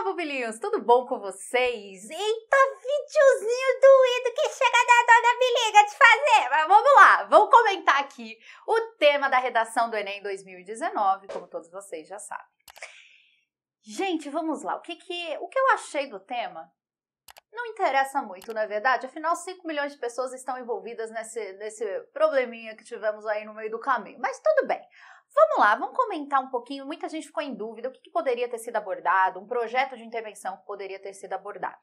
Olá, bobilinhos! Tudo bom com vocês? Eita, videozinho doído que chega da dona Biliga de fazer! Mas vamos lá, vamos comentar aqui o tema da redação do Enem 2019, como todos vocês já sabem. Gente, vamos lá. O que, que, o que eu achei do tema não interessa muito, na é verdade? Afinal, 5 milhões de pessoas estão envolvidas nesse, nesse probleminha que tivemos aí no meio do caminho. Mas tudo bem. Vamos lá, vamos comentar um pouquinho. Muita gente ficou em dúvida o que, que, poderia ter sido abordado, um projeto de intervenção que poderia ter sido abordado.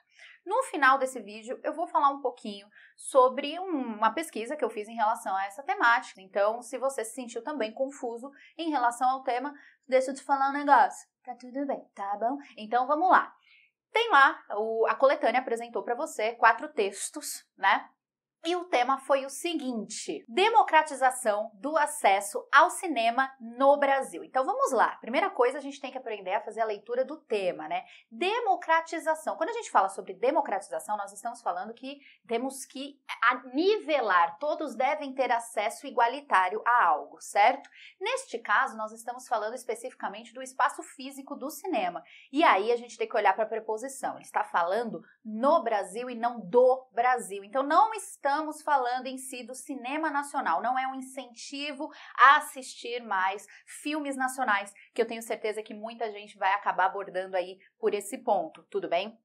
No final desse vídeo, eu vou falar um pouquinho sobre uma pesquisa que eu fiz em relação a essa temática. Então, se você se sentiu também confuso em relação ao tema, deixa eu te falar um negócio. Tá tudo bem, tá bom? Então, vamos lá. Tem lá, o, a coletânea apresentou para você quatro textos, né? e o tema foi o seguinte: democratização do acesso ao cinema no Brasil. Então vamos lá. Primeira coisa, a gente tem que aprender a fazer a leitura do tema, né? Democratização. Quando a gente fala sobre democratização, nós estamos falando que temos que nivelar, todos devem ter acesso igualitário a algo, certo? Neste caso, nós estamos falando especificamente do espaço físico do cinema. E aí a gente tem que olhar para a preposição. Ele está falando no Brasil e não do Brasil. Então não estamos estamos falando em si do cinema nacional, não é um incentivo a assistir mais filmes nacionais, que eu tenho certeza que muita gente vai acabar abordando aí por esse ponto, tudo bem?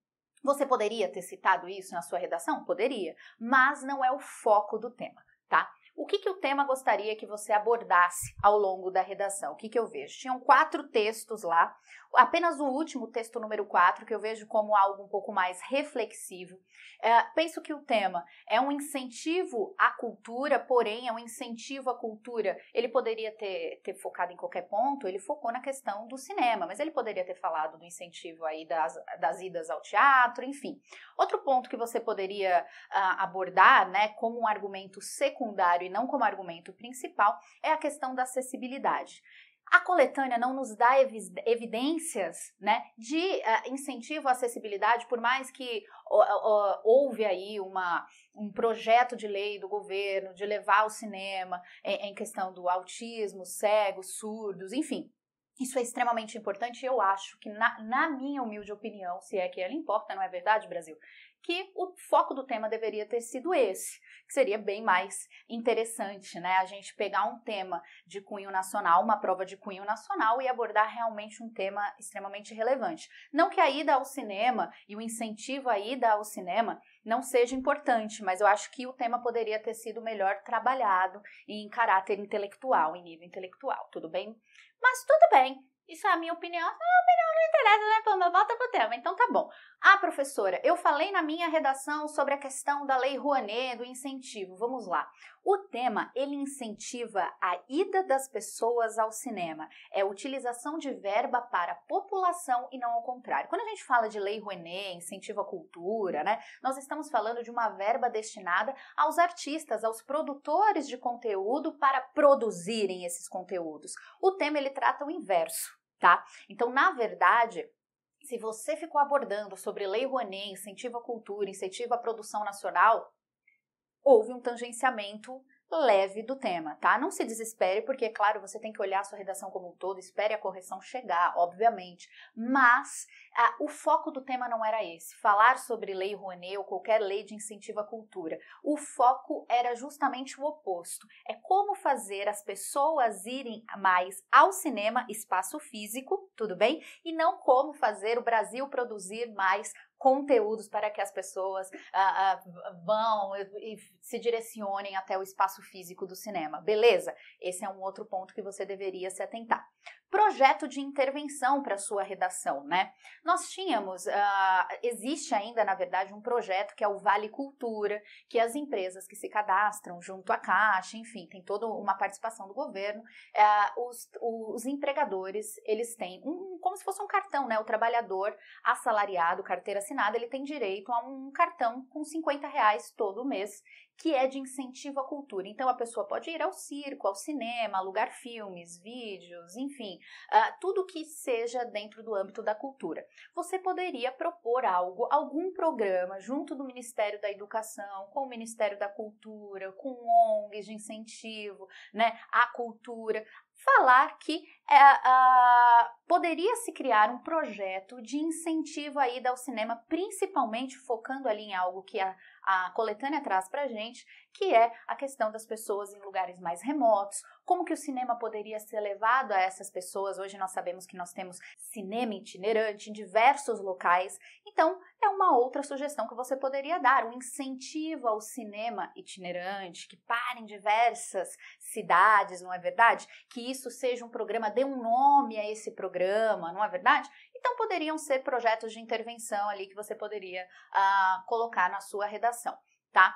Você poderia ter citado isso na sua redação? Poderia, mas não é o foco do tema, tá? O que, que o tema gostaria que você abordasse ao longo da redação? O que, que eu vejo? Tinham quatro textos lá, apenas o último, texto número quatro, que eu vejo como algo um pouco mais reflexivo. É, penso que o tema é um incentivo à cultura, porém é um incentivo à cultura. Ele poderia ter, ter focado em qualquer ponto, ele focou na questão do cinema, mas ele poderia ter falado do incentivo aí das, das idas ao teatro, enfim. Outro ponto que você poderia uh, abordar, né, como um argumento secundário e não como argumento principal é a questão da acessibilidade. A coletânea não nos dá evidências né, de uh, incentivo à acessibilidade, por mais que uh, uh, houve aí uma, um projeto de lei do governo de levar o cinema em, em questão do autismo, cegos, surdos, enfim, isso é extremamente importante e eu acho que, na, na, minha humilde opinião, se é que ela importa, não é verdade, Brasil? que o foco do tema deveria ter sido esse, que seria bem mais interessante, né? A gente pegar um tema de cunho nacional, uma prova de cunho nacional e abordar realmente um tema extremamente relevante. Não que a ida ao cinema e o incentivo à ida ao cinema não seja importante, mas eu acho que o tema poderia ter sido melhor trabalhado em caráter intelectual, em nível intelectual, tudo bem? Mas tudo bem, isso é a minha opinião. Ah, opinião não interessa, né, Pamela? Volta pro tema. Então tá bom. Ah, professora, eu falei na minha redação sobre a questão da Lei Rouanet, do incentivo. Vamos lá. O tema ele incentiva a ida das pessoas ao cinema, é utilização de verba para a população e não ao contrário. Quando a gente fala de lei Rouenet, incentivo à cultura, né, nós estamos falando de uma verba destinada aos artistas, aos produtores de conteúdo para produzirem esses conteúdos. O tema ele trata o inverso, tá? Então, na verdade, se você ficou abordando sobre Lei Rouanet, incentivo à cultura, incentivo à produção nacional, houve um tangenciamento leve do tema, tá? Não se desespere, porque, é claro, você tem que olhar a sua redação como um todo, espere a correção chegar, obviamente. Mas ah, o foco do tema não era esse, falar sobre lei Rouenet ou qualquer lei de incentivo à cultura. O foco era justamente o oposto. É como fazer as pessoas irem mais ao cinema, espaço físico, tudo bem? E não como fazer o Brasil produzir mais conteúdos para que as pessoas ah, ah, vão e, e se direcionem até o espaço físico do cinema. Beleza? Esse é um outro ponto que você deveria se atentar projeto de intervenção para sua redação, né? Nós tínhamos, uh, existe ainda, na verdade, um projeto que é o Vale Cultura, que as empresas que se cadastram junto à Caixa, enfim, tem toda uma participação do governo, uh, os, os, empregadores, eles têm um, como se fosse um cartão, né? O trabalhador assalariado, carteira assinada, ele tem direito a um cartão com 50 reais todo mês, que é de incentivo à cultura. Então a pessoa pode ir ao circo, ao cinema, alugar filmes, vídeos, enfim, uh, tudo que seja dentro do âmbito da cultura. Você poderia propor algo, algum programa junto do Ministério da Educação, com o Ministério da Cultura, com ONGs de incentivo, né, à cultura, falar que é, poderia se criar um projeto de incentivo aí ao cinema, principalmente focando ali em algo que a, a coletânea traz para gente, que é a questão das pessoas em lugares mais remotos, como que o cinema poderia ser levado a essas pessoas. Hoje nós sabemos que nós temos cinema itinerante em diversos locais, então é uma outra sugestão que você poderia dar, um incentivo ao cinema itinerante, que pare em diversas cidades, não é verdade? Que isso seja um programa, dê um nome a esse programa, não é verdade? Então poderiam ser projetos de intervenção ali que você poderia ah, colocar na sua redação, tá?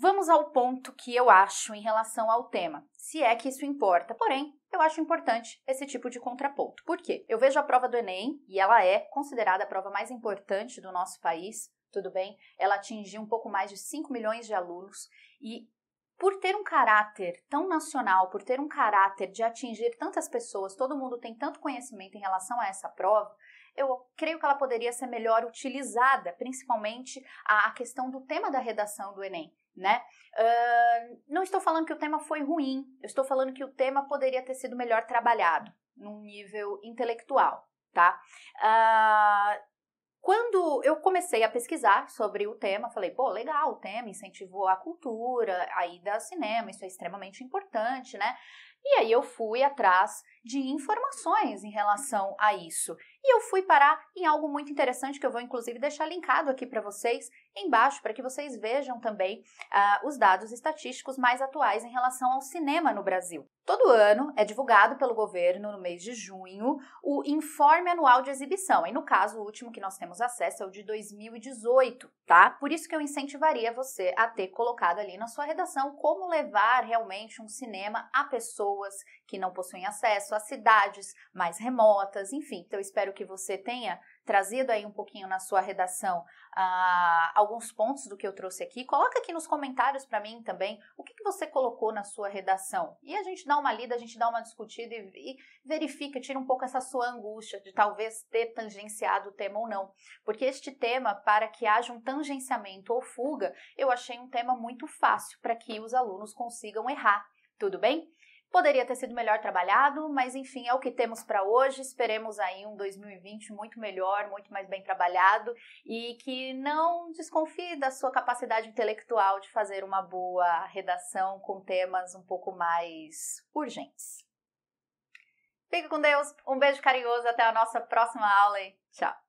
Vamos ao ponto que eu acho em relação ao tema, se é que isso importa. Porém, eu acho importante esse tipo de contraponto. Por quê? Eu vejo a prova do Enem, e ela é considerada a prova mais importante do nosso país, tudo bem? Ela atingiu um pouco mais de 5 milhões de alunos e por ter um caráter tão nacional, por ter um caráter de atingir tantas pessoas, todo mundo tem tanto conhecimento em relação a essa prova, eu creio que ela poderia ser melhor utilizada, principalmente a, a questão do tema da redação do Enem. Né? Uh, não estou falando que o tema foi ruim, eu estou falando que o tema poderia ter sido melhor trabalhado num nível intelectual, tá? Uh, quando eu comecei a pesquisar sobre o tema, falei, pô, legal, o tema incentivou a cultura, a ida ao cinema, isso é extremamente importante, né? E aí eu fui atrás de informações em relação a isso. E eu fui parar em algo muito interessante que eu vou inclusive deixar linkado aqui para vocês embaixo para que vocês vejam também uh, os dados estatísticos mais atuais em relação ao cinema no Brasil. Todo ano é divulgado pelo governo no mês de junho o informe anual de exibição. E no caso, o último que nós temos acesso é o de 2018, tá? Por isso que eu incentivaria você a ter colocado ali na sua redação como levar realmente um cinema a pessoa pessoas que não possuem acesso, a cidades mais remotas, enfim. Então, espero que você tenha trazido aí um pouquinho na sua redação ah, alguns pontos do que eu trouxe aqui. Coloca aqui nos comentários para mim também o que, que, você colocou na sua redação. E a gente dá uma lida, a gente dá uma discutida e, e verifica, tira um pouco essa sua angústia de talvez ter tangenciado o tema ou não. Porque este tema, para que haja um tangenciamento ou fuga, eu achei um tema muito fácil para que os alunos consigam errar. Tudo bem? Poderia ter sido melhor trabalhado, mas enfim, é o que temos para hoje. Esperemos aí um 2020 muito melhor, muito mais bem trabalhado e que não desconfie da sua capacidade intelectual de fazer uma boa redação com temas um pouco mais urgentes. Fique com Deus, um beijo carinhoso, até a nossa próxima aula e tchau!